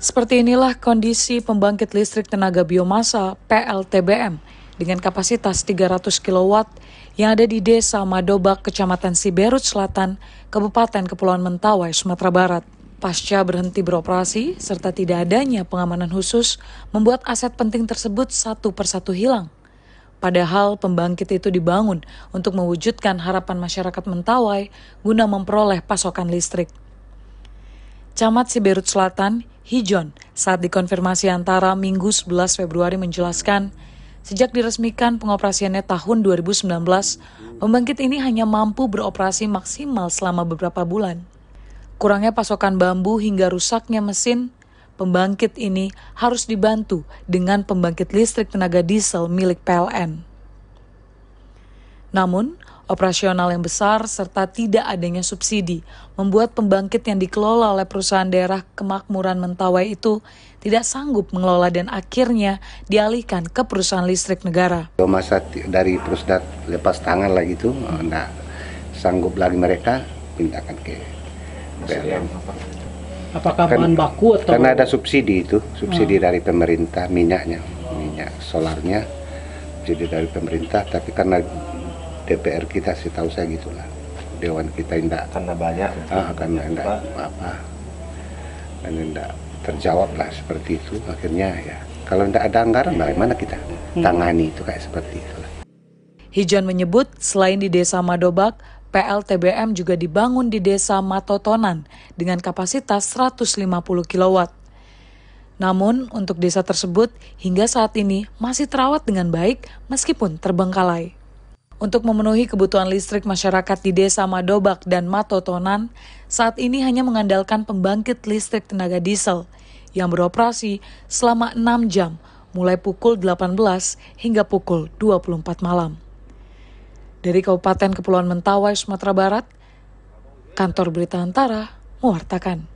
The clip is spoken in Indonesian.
Seperti inilah kondisi pembangkit listrik tenaga biomasa PLTBM dengan kapasitas 300 kW yang ada di Desa Madobak, Kecamatan Siberut Selatan, Kabupaten Kepulauan Mentawai, Sumatera Barat. Pasca berhenti beroperasi serta tidak adanya pengamanan khusus membuat aset penting tersebut satu persatu hilang. Padahal pembangkit itu dibangun untuk mewujudkan harapan masyarakat Mentawai guna memperoleh pasokan listrik. Camat Siberut Selatan, Hijon, saat dikonfirmasi antara Minggu 11 Februari menjelaskan, sejak diresmikan pengoperasiannya tahun 2019, pembangkit ini hanya mampu beroperasi maksimal selama beberapa bulan. Kurangnya pasokan bambu hingga rusaknya mesin, pembangkit ini harus dibantu dengan pembangkit listrik tenaga diesel milik PLN. Namun, operasional yang besar, serta tidak adanya subsidi, membuat pembangkit yang dikelola oleh perusahaan daerah kemakmuran Mentawai itu tidak sanggup mengelola dan akhirnya dialihkan ke perusahaan listrik negara. Masa dari perusahaan lepas tangan lah itu tidak eh, sanggup lagi mereka pindahkan ke PLN. Apakah kan- bahan baku atau? Karena ada subsidi itu, subsidi dari pemerintah minyaknya, minyak solarnya, subsidi dari pemerintah, tapi karena DPR kita sih tahu saya gitulah dewan kita tidak karena banyak ah karena tidak apa dan tidak terjawab lah seperti itu akhirnya ya kalau tidak ada anggaran bagaimana kita hmm. tangani itu kayak seperti itu Hijan menyebut selain di desa Madobak PLTBM juga dibangun di desa Matotonan dengan kapasitas 150 kW. Namun, untuk desa tersebut hingga saat ini masih terawat dengan baik meskipun terbengkalai. Untuk memenuhi kebutuhan listrik masyarakat di desa Madobak dan Matotonan, saat ini hanya mengandalkan pembangkit listrik tenaga diesel yang beroperasi selama 6 jam mulai pukul 18 hingga pukul 24 malam. Dari Kabupaten Kepulauan Mentawai, Sumatera Barat, Kantor Berita Antara mewartakan.